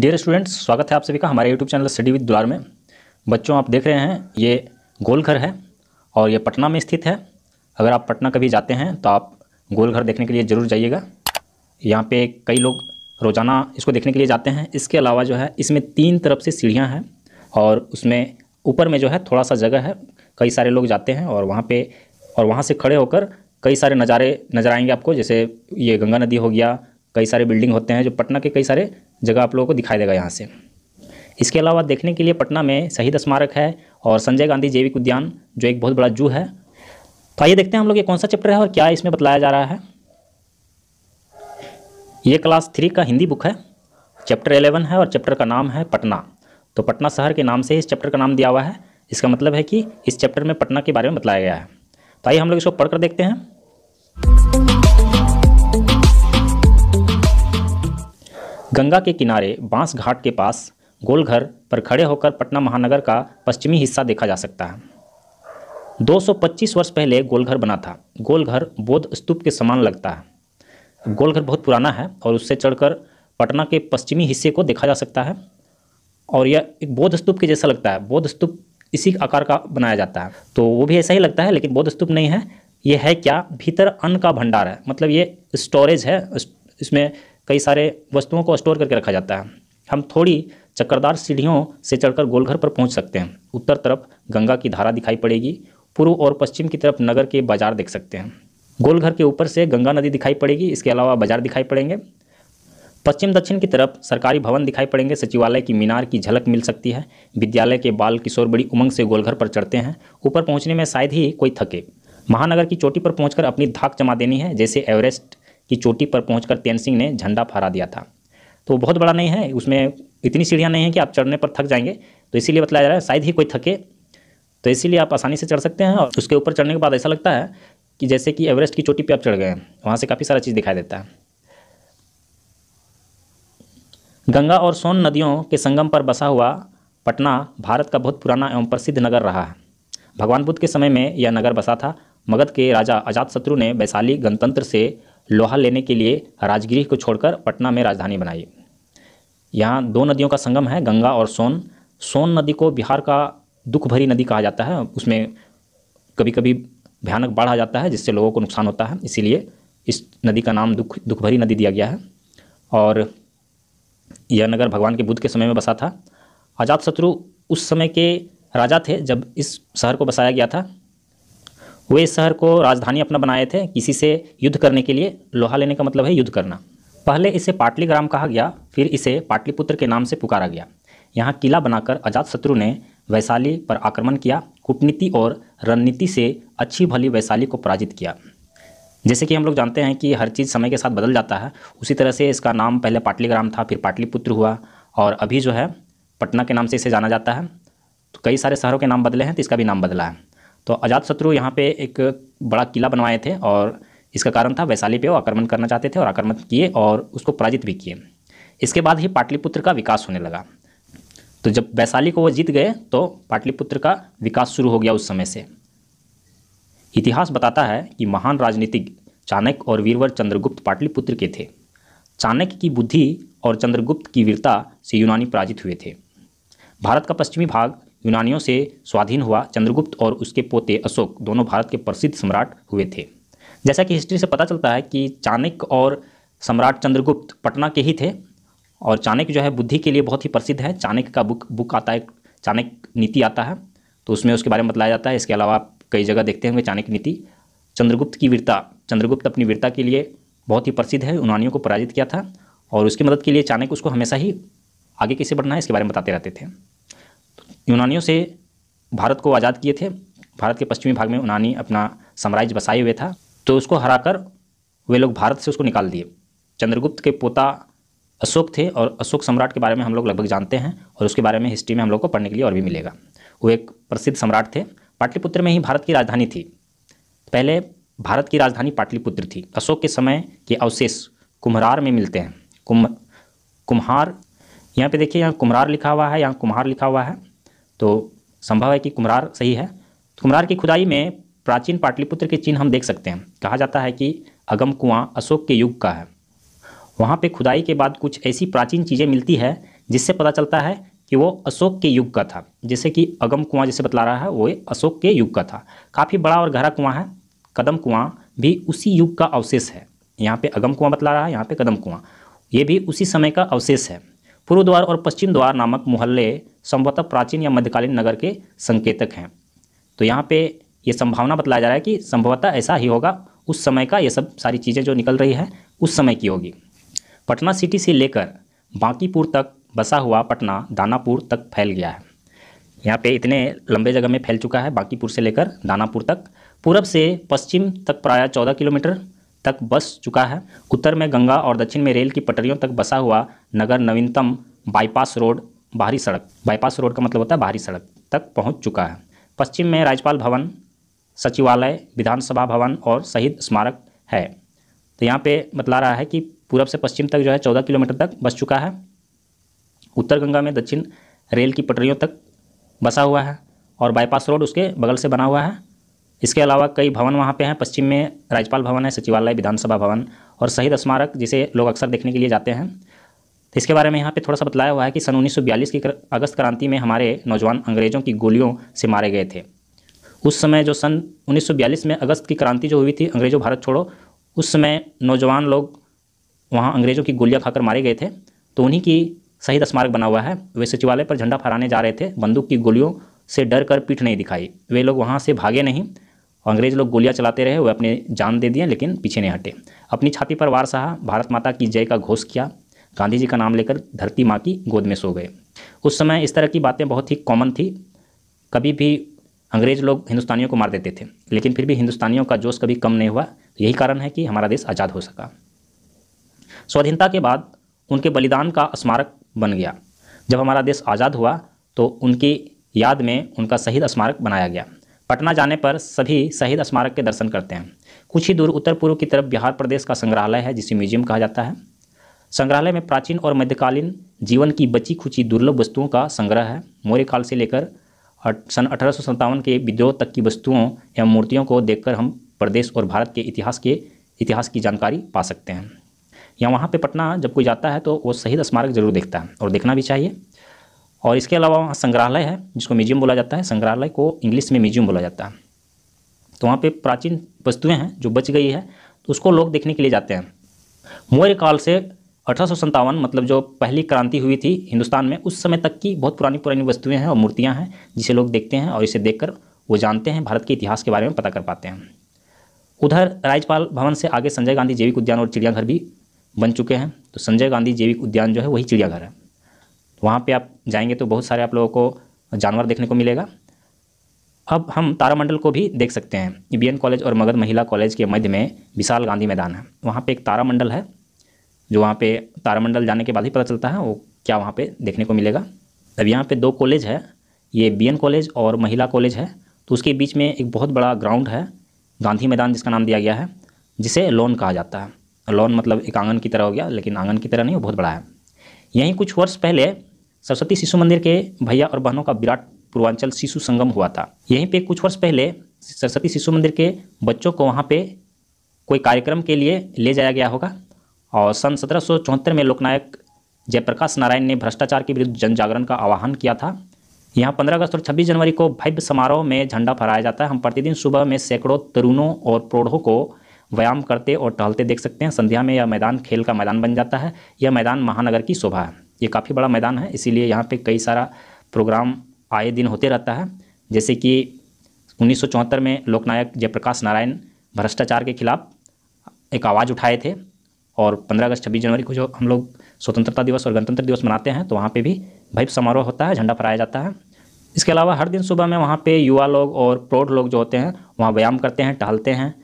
dear students स्वागत है आप सभी का हमारे यूट्यूब चैनल स्टडी विद द्वार में बच्चों आप देख रहे हैं ये गोलघर है और ये पटना में स्थित है अगर आप पटना कभी जाते हैं तो आप गोलघर देखने के लिए ज़रूर जाइएगा यहाँ पे कई लोग रोज़ाना इसको देखने के लिए जाते हैं इसके अलावा जो है इसमें तीन तरफ से सीढ़ियाँ हैं और उसमें ऊपर में जो है थोड़ा सा जगह है कई सारे लोग जाते हैं और वहाँ पर और वहाँ से खड़े होकर कई सारे नज़ारे नज़र आएंगे आपको जैसे ये गंगा नदी हो गया कई सारे बिल्डिंग होते हैं जो पटना के कई सारे जगह आप लोगों को दिखाई देगा यहाँ से इसके अलावा देखने के लिए पटना में शहीद स्मारक है और संजय गांधी जैविक उद्यान जो एक बहुत बड़ा जू है तो आइए देखते हैं हम लोग ये कौन सा चैप्टर है और क्या इसमें बताया जा रहा है ये क्लास थ्री का हिंदी बुक है चैप्टर एलेवन है और चैप्टर का नाम है पटना तो पटना शहर के नाम से इस चैप्टर का नाम दिया हुआ है इसका मतलब है कि इस चैप्टर में पटना के बारे में बताया गया है तो आइए हम लोग इसको पढ़कर देखते हैं गंगा के किनारे बांस घाट के पास गोलघर पर खड़े होकर पटना महानगर का पश्चिमी हिस्सा देखा जा सकता है 225 वर्ष पहले गोलघर बना था गोलघर बौद्ध स्तूप के समान लगता है गोलघर बहुत पुराना है और उससे चढ़कर पटना के पश्चिमी हिस्से को देखा जा सकता है और यह एक बौद्ध स्तूप के जैसा लगता है बौद्ध स्तूप इसी आकार का बनाया जाता है तो वो भी ऐसा ही लगता है लेकिन बौद्ध स्तूप नहीं है ये है क्या भीतर अन्न का भंडार है मतलब ये स्टोरेज है इसमें कई सारे वस्तुओं को स्टोर करके रखा जाता है हम थोड़ी चक्करदार सीढ़ियों से चढ़कर गोलघर पर पहुंच सकते हैं उत्तर तरफ गंगा की धारा दिखाई पड़ेगी पूर्व और पश्चिम की तरफ नगर के बाजार देख सकते हैं गोलघर के ऊपर से गंगा नदी दिखाई पड़ेगी इसके अलावा बाजार दिखाई पड़ेंगे पश्चिम दक्षिण की तरफ सरकारी भवन दिखाई पड़ेंगे सचिवालय की मीनार की झलक मिल सकती है विद्यालय के बाल किशोर बड़ी उमंग से गोलघर पर चढ़ते हैं ऊपर पहुँचने में शायद ही कोई थके महानगर की चोटी पर पहुंचकर अपनी धाक जमा देनी है जैसे एवरेस्ट की चोटी पर पहुंचकर सिंह ने झंडा फहरा दिया था तो बहुत बड़ा नहीं है उसमें इतनी सीढ़ियाँ नहीं है कि आप चढ़ने पर थक जाएंगे तो इसीलिए बताया जा रहा है शायद ही कोई थके तो इसीलिए आप आसानी से चढ़ सकते हैं और उसके ऊपर चढ़ने के बाद ऐसा लगता है कि जैसे कि एवरेस्ट की चोटी पर आप चढ़ गए हैं वहाँ से काफ़ी सारा चीज़ दिखाई देता है गंगा और सोन नदियों के संगम पर बसा हुआ पटना भारत का बहुत पुराना एवं प्रसिद्ध नगर रहा है भगवान बुद्ध के समय में यह नगर बसा था मगध के राजा अजात शत्रु ने वैशाली गणतंत्र से लोहा लेने के लिए राजगिरी को छोड़कर पटना में राजधानी बनाई यहाँ दो नदियों का संगम है गंगा और सोन सोन नदी को बिहार का दुख भरी नदी कहा जाता है उसमें कभी कभी भयानक बाढ़ आ जाता है जिससे लोगों को नुकसान होता है इसीलिए इस नदी का नाम दुख दुख भरी नदी दिया गया है और यह नगर भगवान के बुद्ध के समय में बसा था शत्रु उस समय के राजा थे जब इस शहर को बसाया गया था वे इस शहर को राजधानी अपना बनाए थे किसी से युद्ध करने के लिए लोहा लेने का मतलब है युद्ध करना पहले इसे पाटली ग्राम कहा गया फिर इसे पाटलिपुत्र के नाम से पुकारा गया यहाँ किला बनाकर अजातशत्रु ने वैशाली पर आक्रमण किया कूटनीति और रणनीति से अच्छी भली वैशाली को पराजित किया जैसे कि हम लोग जानते हैं कि हर चीज़ समय के साथ बदल जाता है उसी तरह से इसका नाम पहले पाटलीग्राम था फिर पाटलिपुत्र हुआ और अभी जो है पटना के नाम से इसे जाना जाता है तो कई सारे शहरों के नाम बदले हैं तो इसका भी नाम बदला है तो अजातशत्रु यहाँ पे एक बड़ा किला बनवाए थे और इसका कारण था वैशाली पे वो आक्रमण करना चाहते थे और आक्रमण किए और उसको पराजित भी किए इसके बाद ही पाटलिपुत्र का विकास होने लगा तो जब वैशाली को वो जीत गए तो पाटलिपुत्र का विकास शुरू हो गया उस समय से इतिहास बताता है कि महान राजनीतिक चाणक्य और वीरवर चंद्रगुप्त पाटलिपुत्र के थे चाणक्य की बुद्धि और चंद्रगुप्त की वीरता से यूनानी पराजित हुए थे भारत का पश्चिमी भाग यूनानियों से स्वाधीन हुआ चंद्रगुप्त और उसके पोते अशोक दोनों भारत के प्रसिद्ध सम्राट हुए थे जैसा कि हिस्ट्री से पता चलता है कि चाणक्य और सम्राट चंद्रगुप्त पटना के ही थे और चाणक्य जो है बुद्धि के लिए बहुत ही प्रसिद्ध है चाणक्य का बुक बुक आता है चाणक्य नीति आता है तो उसमें उसके बारे में बताया जाता है इसके अलावा आप कई जगह देखते होंगे चाणक्य नीति चंद्रगुप्त की वीरता चंद्रगुप्त अपनी वीरता के लिए बहुत ही प्रसिद्ध है यूनानियों को पराजित किया था और उसकी मदद के लिए चाणक्य उसको हमेशा ही आगे कैसे बढ़ना है इसके बारे में बताते रहते थे यूनानियों से भारत को आज़ाद किए थे भारत के पश्चिमी भाग में यूनानी अपना साम्राज्य बसाए हुए था तो उसको हराकर वे लोग भारत से उसको निकाल दिए चंद्रगुप्त के पोता अशोक थे और अशोक सम्राट के बारे में हम लोग लगभग जानते हैं और उसके बारे में हिस्ट्री में हम लोग को पढ़ने के लिए और भी मिलेगा वो एक प्रसिद्ध सम्राट थे पाटलिपुत्र में ही भारत की राजधानी थी पहले भारत की राजधानी पाटलिपुत्र थी अशोक के समय के अवशेष कुम्हरार में मिलते हैं कुम्ह कुम्हार यहाँ पे देखिए यहाँ कुम्हार लिखा हुआ है यहाँ कुम्हार लिखा हुआ है तो संभव है कि कुमरार सही है तो कुम्हार की खुदाई में प्राचीन पाटलिपुत्र के चिन्ह हम देख सकते हैं कहा जाता है कि अगम कुआं अशोक के युग का है वहाँ पे खुदाई के बाद कुछ ऐसी प्राचीन चीज़ें मिलती है जिससे पता चलता है कि वो अशोक के युग का था जैसे कि अगम कुआं जैसे बतला रहा है वो अशोक के युग का था काफ़ी बड़ा और गहरा कुआं है कदम कुआं भी उसी युग का अवशेष है यहाँ पे अगम कुआं बतला रहा है यहाँ पे कदम कुआं ये भी उसी समय का अवशेष है पूर्व द्वार और पश्चिम द्वार नामक मोहल्ले संभवतः प्राचीन या मध्यकालीन नगर के संकेतक हैं तो यहाँ पे ये संभावना बतलाया जा रहा है कि संभवतः ऐसा ही होगा उस समय का ये सब सारी चीज़ें जो निकल रही है उस समय की होगी पटना सिटी से लेकर बांकीपुर तक बसा हुआ पटना दानापुर तक फैल गया है यहाँ पे इतने लंबे जगह में फैल चुका है बांकीपुर से लेकर दानापुर तक पूरब से पश्चिम तक प्रायः चौदह किलोमीटर तक बस चुका है उत्तर में गंगा और दक्षिण में रेल की पटरियों तक बसा हुआ नगर नवीनतम बाईपास रोड बाहरी सड़क बाईपास रोड का मतलब होता है बाहरी सड़क तक पहुंच चुका है पश्चिम में राज्यपाल भवन सचिवालय विधानसभा भवन और शहीद स्मारक है तो यहाँ पे बतला रहा है कि पूरब से पश्चिम तक जो है चौदह किलोमीटर तक बस चुका है उत्तर गंगा में दक्षिण रेल की पटरियों तक बसा हुआ है और बाईपास रोड उसके बगल से बना हुआ है इसके अलावा कई भवन वहाँ पे हैं पश्चिम में राज्यपाल भवन है सचिवालय विधानसभा भवन और शहीद स्मारक जिसे लोग अक्सर देखने के लिए जाते हैं तो इसके बारे में यहाँ पे थोड़ा सा बतलाया हुआ है कि सन 1942 की अगस्त क्रांति में हमारे नौजवान अंग्रेज़ों की गोलियों से मारे गए थे उस समय जो सन 1942 में अगस्त की क्रांति जो हुई थी अंग्रेज़ों भारत छोड़ो उस समय नौजवान लोग वहाँ अंग्रेज़ों की गोलियाँ खाकर मारे गए थे तो उन्हीं की शहीद स्मारक बना हुआ है वे सचिवालय पर झंडा फहराने जा रहे थे बंदूक की गोलियों से डर कर पीठ नहीं दिखाई वे लोग वहाँ से भागे नहीं अंग्रेज लोग गोलियां चलाते रहे वे अपने जान दे दिए लेकिन पीछे नहीं हटे अपनी छाती पर वार सहा भारत माता की जय का घोष किया गांधी जी का नाम लेकर धरती माँ की गोद में सो गए उस समय इस तरह की बातें बहुत ही कॉमन थी कभी भी अंग्रेज लोग हिंदुस्तानियों को मार देते थे लेकिन फिर भी हिंदुस्तानियों का जोश कभी कम नहीं हुआ यही कारण है कि हमारा देश आज़ाद हो सका स्वाधीनता के बाद उनके बलिदान का स्मारक बन गया जब हमारा देश आज़ाद हुआ तो उनकी याद में उनका शहीद स्मारक बनाया गया पटना जाने पर सभी शहीद स्मारक के दर्शन करते हैं कुछ ही दूर उत्तर पूर्व की तरफ बिहार प्रदेश का संग्रहालय है जिसे म्यूजियम कहा जाता है संग्रहालय में प्राचीन और मध्यकालीन जीवन की बची खुची दुर्लभ वस्तुओं का संग्रह है मौर्य काल से लेकर सन अठारह के विद्रोह तक की वस्तुओं एवं मूर्तियों को देखकर हम प्रदेश और भारत के इतिहास के इतिहास की जानकारी पा सकते हैं या वहाँ पर पटना जब कोई जाता है तो वो शहीद स्मारक जरूर देखता है और देखना भी चाहिए और इसके अलावा वहाँ संग्रहालय है जिसको म्यूजियम बोला जाता है संग्रहालय को इंग्लिश में म्यूजियम बोला जाता है तो वहाँ पे प्राचीन वस्तुएं हैं जो बच गई है तो उसको लोग देखने के लिए जाते हैं मौर्य काल से अठारह मतलब जो पहली क्रांति हुई थी हिंदुस्तान में उस समय तक की बहुत पुरानी पुरानी वस्तुएं हैं और मूर्तियां हैं जिसे लोग देखते हैं और इसे देखकर वो जानते हैं भारत के इतिहास के बारे में पता कर पाते हैं उधर राज्यपाल भवन से आगे संजय गांधी जैविक उद्यान और चिड़ियाघर भी बन चुके हैं तो संजय गांधी जैविक उद्यान जो है वही चिड़ियाघर है वहाँ पे आप जाएंगे तो बहुत सारे आप लोगों को जानवर देखने को मिलेगा अब हम तारामंडल को भी देख सकते हैं बी कॉलेज और मगध महिला कॉलेज के मध्य में विशाल गांधी मैदान है वहाँ पर एक तारामंडल है जो वहाँ पर तारामंडल जाने के बाद ही पता चलता है वो क्या वहाँ पर देखने को मिलेगा अब यहाँ पर दो कॉलेज है ये बी कॉलेज और महिला कॉलेज है तो उसके बीच में एक बहुत बड़ा ग्राउंड है गांधी मैदान जिसका नाम दिया गया है जिसे लॉन कहा जाता है लॉन मतलब एक आंगन की तरह हो गया लेकिन आंगन की तरह नहीं वो बहुत बड़ा है यहीं कुछ वर्ष पहले सरस्वती शिशु मंदिर के भैया और बहनों का विराट पूर्वांचल शिशु संगम हुआ था यहीं पे कुछ वर्ष पहले सरस्वती शिशु मंदिर के बच्चों को वहाँ पे कोई कार्यक्रम के लिए ले जाया गया होगा और सन सत्रह में लोकनायक जयप्रकाश नारायण ने भ्रष्टाचार के विरुद्ध जन जागरण का आह्वान किया था यहाँ 15 अगस्त और 26 जनवरी को भव्य समारोह में झंडा फहराया जाता है हम प्रतिदिन सुबह में सैकड़ों तरुणों और प्रौढ़ों को व्यायाम करते और टहलते देख सकते हैं संध्या में यह मैदान खेल का मैदान बन जाता है यह मैदान महानगर की शोभा है ये काफ़ी बड़ा मैदान है इसीलिए यहाँ पे कई सारा प्रोग्राम आए दिन होते रहता है जैसे कि उन्नीस में लोकनायक जयप्रकाश नारायण भ्रष्टाचार के खिलाफ एक आवाज़ उठाए थे और 15 अगस्त 26 जनवरी को जो हम लोग स्वतंत्रता दिवस और गणतंत्र दिवस मनाते हैं तो वहाँ पे भी भव्य समारोह होता है झंडा फहराया जाता है इसके अलावा हर दिन सुबह में वहाँ पे युवा लोग और प्रौढ़ लोग जो होते हैं वहाँ व्यायाम करते हैं टहलते हैं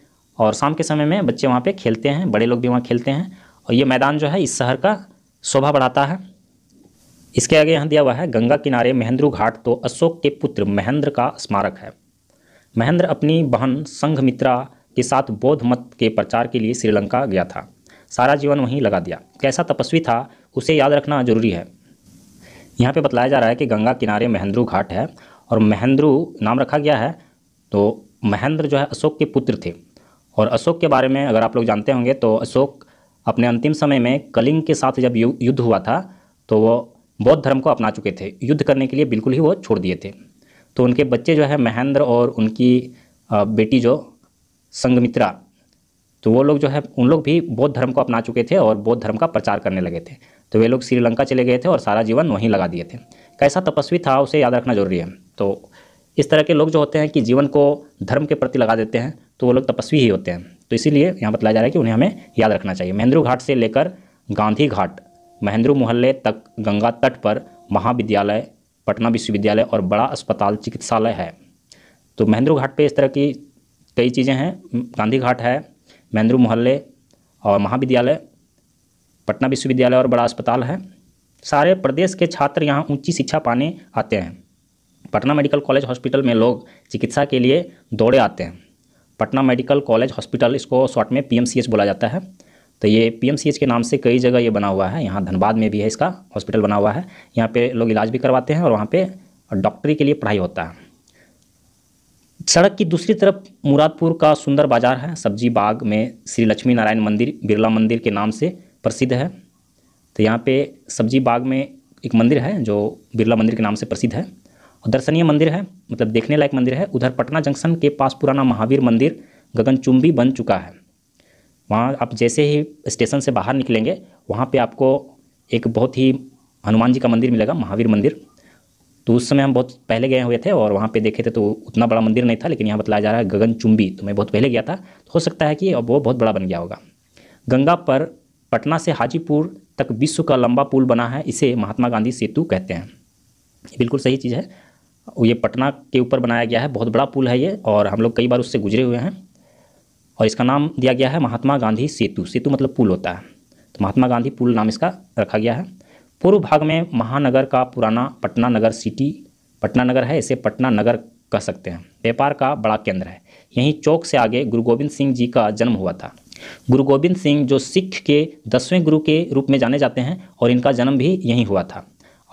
और शाम के समय में बच्चे वहाँ पे खेलते हैं बड़े लोग भी वहाँ खेलते हैं और ये मैदान जो है इस शहर का शोभा बढ़ाता है इसके आगे यहाँ दिया हुआ है गंगा किनारे महेंद्रू घाट तो अशोक के पुत्र महेंद्र का स्मारक है महेंद्र अपनी बहन संघमित्रा के साथ बौद्ध मत के प्रचार के लिए श्रीलंका गया था सारा जीवन वहीं लगा दिया कैसा तपस्वी था उसे याद रखना जरूरी है यहाँ पे बताया जा रहा है कि गंगा किनारे महेंद्र घाट है और महेंद्र नाम रखा गया है तो महेंद्र जो है अशोक के पुत्र थे और अशोक के बारे में अगर आप लोग जानते होंगे तो अशोक अपने अंतिम समय में कलिंग के साथ जब युद्ध हुआ था तो वो बौद्ध धर्म को अपना चुके थे युद्ध करने के लिए बिल्कुल ही वो छोड़ दिए थे तो उनके बच्चे जो है महेंद्र और उनकी बेटी जो संगमित्रा तो वो लोग जो है उन लोग भी बौद्ध धर्म को अपना चुके थे और बौद्ध धर्म का प्रचार करने लगे थे तो वे लोग श्रीलंका चले गए थे और सारा जीवन वहीं लगा दिए थे कैसा तपस्वी था उसे याद रखना जरूरी है तो इस तरह के लोग जो होते हैं कि जीवन को धर्म के प्रति लगा देते हैं तो वो लोग तपस्वी ही होते हैं तो इसीलिए यहाँ बताया जा रहा है कि उन्हें हमें याद रखना चाहिए महेंद्रू घाट से लेकर गांधी घाट महेंद्रू मोहल्ले तक गंगा तट पर महाविद्यालय पटना विश्वविद्यालय और बड़ा अस्पताल चिकित्सालय है तो महेंद्रू घाट पे इस तरह की कई चीज़ें हैं गांधी घाट है महेंद्रू मोहल्ले और महाविद्यालय पटना विश्वविद्यालय और बड़ा अस्पताल है सारे प्रदेश के छात्र यहाँ ऊंची शिक्षा पाने आते हैं पटना मेडिकल कॉलेज हॉस्पिटल में लोग चिकित्सा के लिए दौड़े आते हैं पटना मेडिकल कॉलेज हॉस्पिटल इसको शॉर्ट में पीएमसीएच बोला जाता है तो ये पी के नाम से कई जगह ये बना हुआ है यहाँ धनबाद में भी है इसका हॉस्पिटल बना हुआ है यहाँ पे लोग इलाज भी करवाते हैं और वहाँ पे डॉक्टरी के लिए पढ़ाई होता है सड़क की दूसरी तरफ मुरादपुर का सुंदर बाजार है सब्जी बाग में श्री लक्ष्मी नारायण मंदिर बिरला मंदिर के नाम से प्रसिद्ध है तो यहाँ पे सब्जी बाग में एक मंदिर है जो बिरला मंदिर के नाम से प्रसिद्ध है और दर्शनीय मंदिर है मतलब देखने लायक मंदिर है उधर पटना जंक्शन के पास पुराना महावीर मंदिर गगनचुंबी बन चुका है वहाँ आप जैसे ही स्टेशन से बाहर निकलेंगे वहाँ पे आपको एक बहुत ही हनुमान जी का मंदिर मिलेगा महावीर मंदिर तो उस समय हम बहुत पहले गए हुए थे और वहाँ पे देखे थे तो उतना बड़ा मंदिर नहीं था लेकिन यहाँ बताया जा रहा है गगन चुम्बी तो मैं बहुत पहले गया था तो हो सकता है कि अब वो बहुत बड़ा बन गया होगा गंगा पर पटना से हाजीपुर तक विश्व का लंबा पुल बना है इसे महात्मा गांधी सेतु कहते हैं ये बिल्कुल सही चीज़ है ये पटना के ऊपर बनाया गया है बहुत बड़ा पुल है ये और हम लोग कई बार उससे गुजरे हुए हैं और इसका नाम दिया गया है महात्मा गांधी सेतु सेतु मतलब पुल होता है तो महात्मा गांधी पुल नाम इसका रखा गया है पूर्व भाग में महानगर का पुराना पटना नगर सिटी पटना नगर है इसे पटना नगर कह सकते हैं व्यापार का बड़ा केंद्र है यहीं चौक से आगे गुरु गोविंद सिंह जी का जन्म हुआ था गुरु गोविंद सिंह जो सिख के दसवें गुरु के रूप में जाने जाते हैं और इनका जन्म भी यहीं हुआ था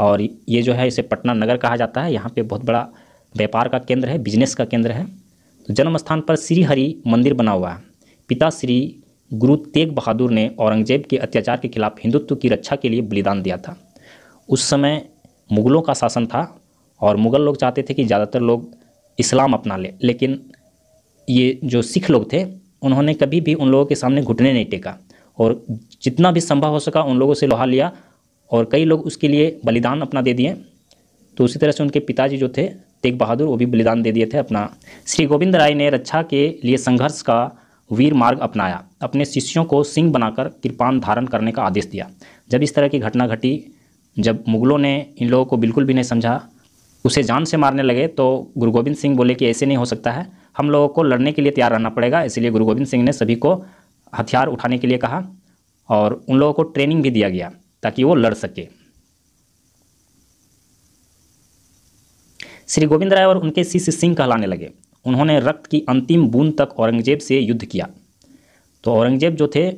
और ये जो है इसे पटना नगर कहा जाता है यहाँ पे बहुत बड़ा व्यापार का केंद्र है बिजनेस का केंद्र है जन्म स्थान पर श्रीहरि मंदिर बना हुआ है पिता श्री गुरु तेग बहादुर ने औरंगजेब के अत्याचार के खिलाफ हिंदुत्व की रक्षा के लिए बलिदान दिया था उस समय मुग़लों का शासन था और मुग़ल लोग चाहते थे कि ज़्यादातर लोग इस्लाम अपना ले लेकिन ये जो सिख लोग थे उन्होंने कभी भी उन लोगों के सामने घुटने नहीं टेका और जितना भी संभव हो सका उन लोगों से लोहा लिया और कई लोग उसके लिए बलिदान अपना दे दिए तो उसी तरह से उनके पिताजी जो थे तेग बहादुर वो भी बलिदान दे दिए थे अपना श्री गोविंद राय ने रक्षा के लिए संघर्ष का वीर मार्ग अपनाया अपने शिष्यों को सिंह बनाकर कृपान धारण करने का आदेश दिया जब इस तरह की घटना घटी जब मुगलों ने इन लोगों को बिल्कुल भी नहीं समझा उसे जान से मारने लगे तो गुरु गोविंद सिंह बोले कि ऐसे नहीं हो सकता है हम लोगों को लड़ने के लिए तैयार रहना पड़ेगा इसलिए गुरु गोविंद सिंह ने सभी को हथियार उठाने के लिए कहा और उन लोगों को ट्रेनिंग भी दिया गया ताकि वो लड़ सके श्री गोविंद राय और उनके शिष्य सिंह कहलाने लगे उन्होंने रक्त की अंतिम बूंद तक औरंगजेब से युद्ध किया तो औरंगजेब जो थे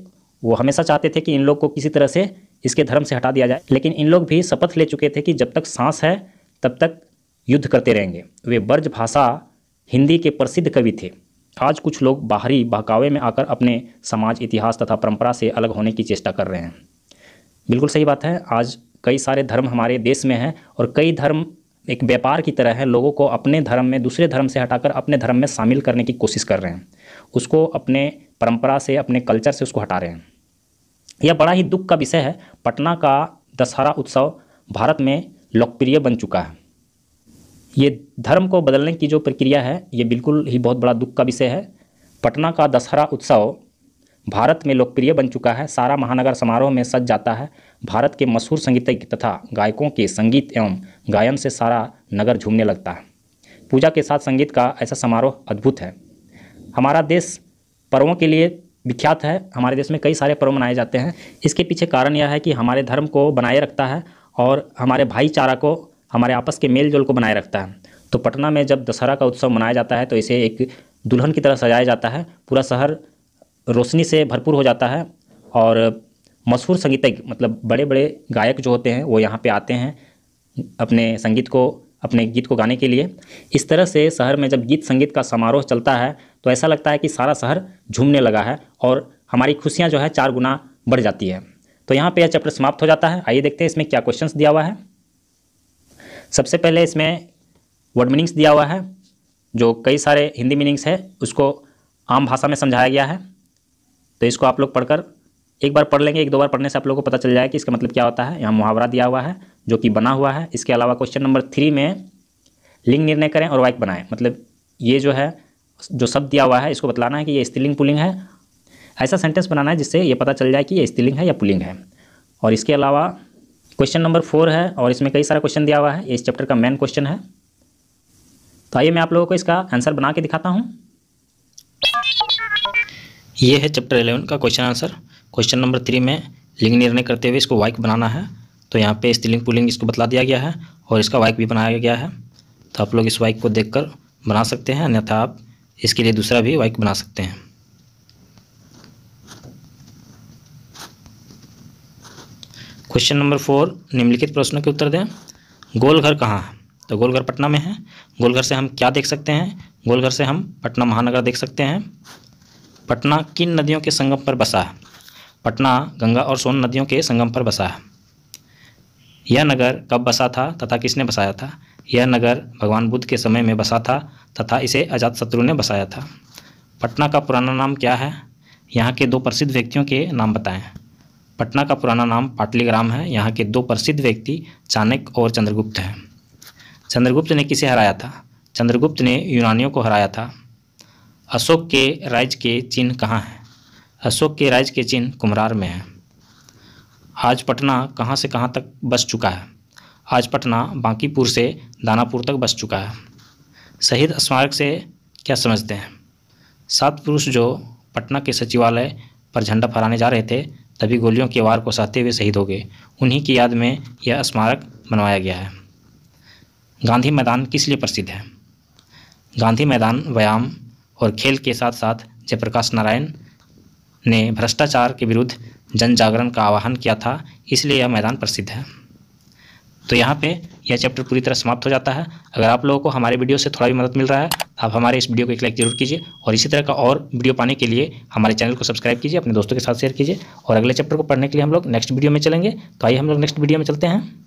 वो हमेशा चाहते थे कि इन लोग को किसी तरह से इसके धर्म से हटा दिया जाए लेकिन इन लोग भी शपथ ले चुके थे कि जब तक सांस है तब तक युद्ध करते रहेंगे वे ब्रज भाषा हिंदी के प्रसिद्ध कवि थे आज कुछ लोग बाहरी बहकावे में आकर अपने समाज इतिहास तथा परंपरा से अलग होने की चेष्टा कर रहे हैं बिल्कुल सही बात है आज कई सारे धर्म हमारे देश में हैं और कई धर्म एक व्यापार की तरह है लोगों को अपने धर्म में दूसरे धर्म से हटाकर अपने धर्म में शामिल करने की कोशिश कर रहे हैं उसको अपने परंपरा से अपने कल्चर से उसको हटा रहे हैं यह बड़ा ही दुख का विषय है पटना का दशहरा उत्सव भारत में लोकप्रिय बन चुका है ये धर्म को बदलने की जो प्रक्रिया है ये बिल्कुल ही बहुत बड़ा दुख का विषय है पटना का दशहरा उत्सव भारत में लोकप्रिय बन चुका है सारा महानगर समारोह में सज जाता है भारत के मशहूर संगीतज्ञ तथा गायकों के संगीत एवं गायन से सारा नगर झूमने लगता है पूजा के साथ संगीत का ऐसा समारोह अद्भुत है हमारा देश पर्वों के लिए विख्यात है हमारे देश में कई सारे पर्व मनाए जाते हैं इसके पीछे कारण यह है कि हमारे धर्म को बनाए रखता है और हमारे भाईचारा को हमारे आपस के मेल जोल को बनाए रखता है तो पटना में जब दशहरा का उत्सव मनाया जाता है तो इसे एक दुल्हन की तरह सजाया जाता है पूरा शहर रोशनी से भरपूर हो जाता है और मशहूर संगीतज्ञ मतलब बड़े बड़े गायक जो होते हैं वो यहाँ पे आते हैं अपने संगीत को अपने गीत को गाने के लिए इस तरह से शहर में जब गीत संगीत का समारोह चलता है तो ऐसा लगता है कि सारा शहर झूमने लगा है और हमारी खुशियाँ जो है चार गुना बढ़ जाती है तो यहाँ पर यह चैप्टर समाप्त हो जाता है आइए देखते हैं इसमें क्या क्वेश्चन दिया हुआ है सबसे पहले इसमें वर्ड मीनिंग्स दिया हुआ है जो कई सारे हिंदी मीनिंग्स है उसको आम भाषा में समझाया गया है तो इसको आप लोग पढ़कर एक बार पढ़ लेंगे एक दो बार पढ़ने से आप लोगों को पता चल जाए कि इसका मतलब क्या होता है यहाँ मुहावरा दिया हुआ है जो कि बना हुआ है इसके अलावा क्वेश्चन नंबर थ्री में लिंग निर्णय करें और वाइक बनाएं मतलब ये जो है जो शब्द दिया हुआ है इसको बतलाना है कि ये स्त्रीलिंग पुलिंग है ऐसा सेंटेंस बनाना है जिससे ये पता चल जाए कि ये स्त्रीलिंग है या पुलिंग है और इसके अलावा क्वेश्चन नंबर फोर है और इसमें कई सारा क्वेश्चन दिया हुआ है ये इस चैप्टर का मेन क्वेश्चन है तो आइए मैं आप लोगों को इसका आंसर बना के दिखाता हूँ ये है चैप्टर एलेवन का question answer question number three में लिंग निर्णय करते हुए इसको वाइक बनाना है तो यहाँ पे स्त्रीलिंग पुलिंग इसको बतला दिया गया है और इसका वाइक भी बनाया गया है तो आप लोग इस वाइक को देख बना सकते हैं अन्यथा आप इसके लिए दूसरा भी वाइक बना सकते हैं क्वेश्चन नंबर फोर निम्नलिखित प्रश्नों के उत्तर दें गोलघर कहाँ है तो गोलघर पटना में है गोलघर से हम क्या देख सकते हैं गोलघर से हम पटना महानगर देख सकते हैं पटना किन नदियों के संगम पर बसा है पटना गंगा और सोन नदियों के संगम पर बसा है यह नगर कब बसा था तथा किसने बसाया था यह नगर भगवान बुद्ध के समय में बसा था तथा इसे अजात शत्रु ने बसाया था पटना का पुराना नाम क्या है यहाँ के दो प्रसिद्ध व्यक्तियों के नाम बताएं पटना का पुराना नाम पाटलीग्राम है यहाँ के दो प्रसिद्ध व्यक्ति चाणक्य और चंद्रगुप्त हैं चंद्रगुप्त ने किसे हराया था चंद्रगुप्त ने यूनानियों को हराया था अशोक के राज्य के चिन्ह कहाँ हैं अशोक के राज के चिन्ह कुमरार में है आज पटना कहाँ से कहाँ तक बस चुका है आज पटना बांकीपुर से दानापुर तक बस चुका है शहीद स्मारक से क्या समझते हैं सात पुरुष जो पटना के सचिवालय पर झंडा फहराने जा रहे थे तभी गोलियों की वार को सहते हुए शहीद हो गए उन्हीं की याद में यह स्मारक बनवाया गया है गांधी मैदान किस लिए प्रसिद्ध है गांधी मैदान व्यायाम और खेल के साथ साथ जयप्रकाश नारायण ने भ्रष्टाचार के विरुद्ध जन जागरण का आह्वान किया था इसलिए यह मैदान प्रसिद्ध है तो यहाँ पे यह चैप्टर पूरी तरह समाप्त हो जाता है अगर आप लोगों को हमारे वीडियो से थोड़ा भी मदद मिल रहा है तो आप हमारे इस वीडियो को एक लाइक जरूर कीजिए और इसी तरह का और वीडियो पाने के लिए हमारे चैनल को सब्सक्राइब कीजिए अपने दोस्तों के साथ शेयर कीजिए और अगले चैप्टर को पढ़ने के लिए हम लोग नेक्स्ट वीडियो में चलेंगे तो आइए हम लोग नेक्स्ट वीडियो में चलते हैं